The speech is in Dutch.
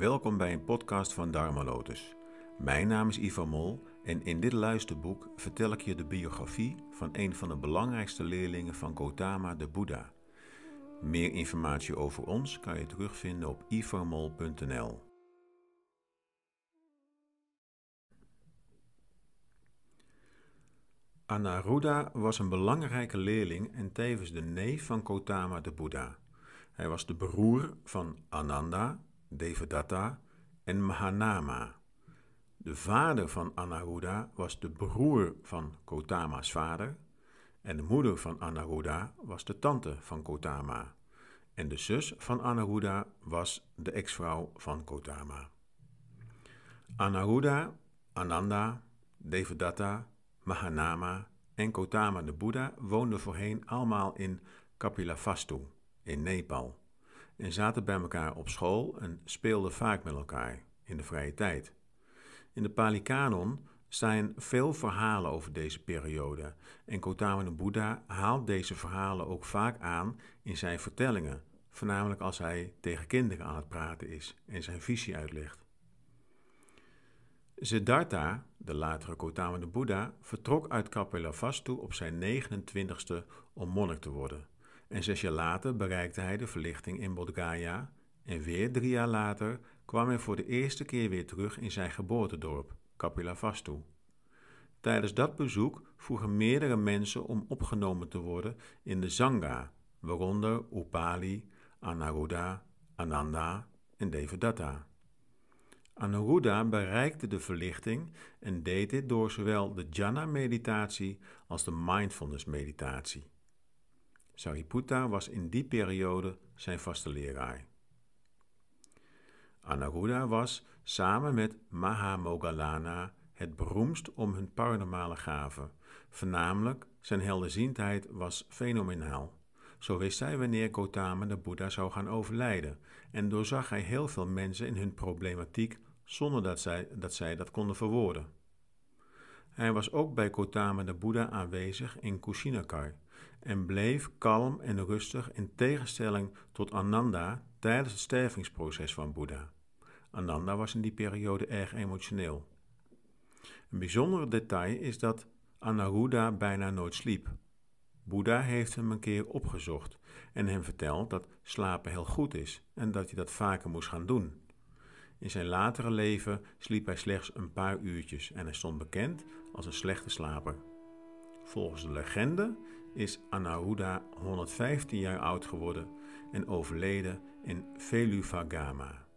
Welkom bij een podcast van Dharma Lotus. Mijn naam is Ivan Mol en in dit luisterboek vertel ik je de biografie van een van de belangrijkste leerlingen van Gautama de Boeddha. Meer informatie over ons kan je terugvinden op ivanmol.nl. Anaruddha was een belangrijke leerling en tevens de neef van Gautama de Boeddha. Hij was de broer van Ananda, Devadatta, en Mahanama. De vader van Anaruda was de broer van Kotama's vader en de moeder van Anaruda was de tante van Kotama. En de zus van Anaruda was de ex-vrouw van Kotama. Anaruda Ananda, Devadatta, Mahanama en Kotama de Boeddha woonden voorheen allemaal in Kapilavastu in Nepal en zaten bij elkaar op school en speelden vaak met elkaar in de vrije tijd. In de Pali Canon zijn veel verhalen over deze periode en Gautama Boeddha haalt deze verhalen ook vaak aan in zijn vertellingen, voornamelijk als hij tegen kinderen aan het praten is en zijn visie uitlegt. Siddhartha, de latere Gautama Boeddha, vertrok uit Kapilavastu op zijn 29ste om monnik te worden. En zes jaar later bereikte hij de verlichting in Bodhgaya. En weer drie jaar later kwam hij voor de eerste keer weer terug in zijn geboortedorp, Kapilavastu. Tijdens dat bezoek vroegen meerdere mensen om opgenomen te worden in de Zanga, waaronder Upali, Anaruda, Ananda en Devadatta. Anuruddha bereikte de verlichting en deed dit door zowel de jhana-meditatie als de mindfulness-meditatie. Sariputta was in die periode zijn vaste leraar. Anaruda was samen met Mahamogalana het beroemdst om hun paranormale gaven. Voornamelijk zijn helderziendheid was fenomenaal. Zo wist hij wanneer Gotama de Boeddha zou gaan overlijden en doorzag hij heel veel mensen in hun problematiek zonder dat zij dat, zij dat konden verwoorden. Hij was ook bij Gotama de Boeddha aanwezig in Kushinakar, en bleef kalm en rustig in tegenstelling tot Ananda tijdens het stervingsproces van Boeddha. Ananda was in die periode erg emotioneel. Een bijzonder detail is dat Anuruddha bijna nooit sliep. Boeddha heeft hem een keer opgezocht en hem verteld dat slapen heel goed is en dat hij dat vaker moest gaan doen. In zijn latere leven sliep hij slechts een paar uurtjes en hij stond bekend als een slechte slaper. Volgens de legende is Anahuda 115 jaar oud geworden en overleden in Veluvagama.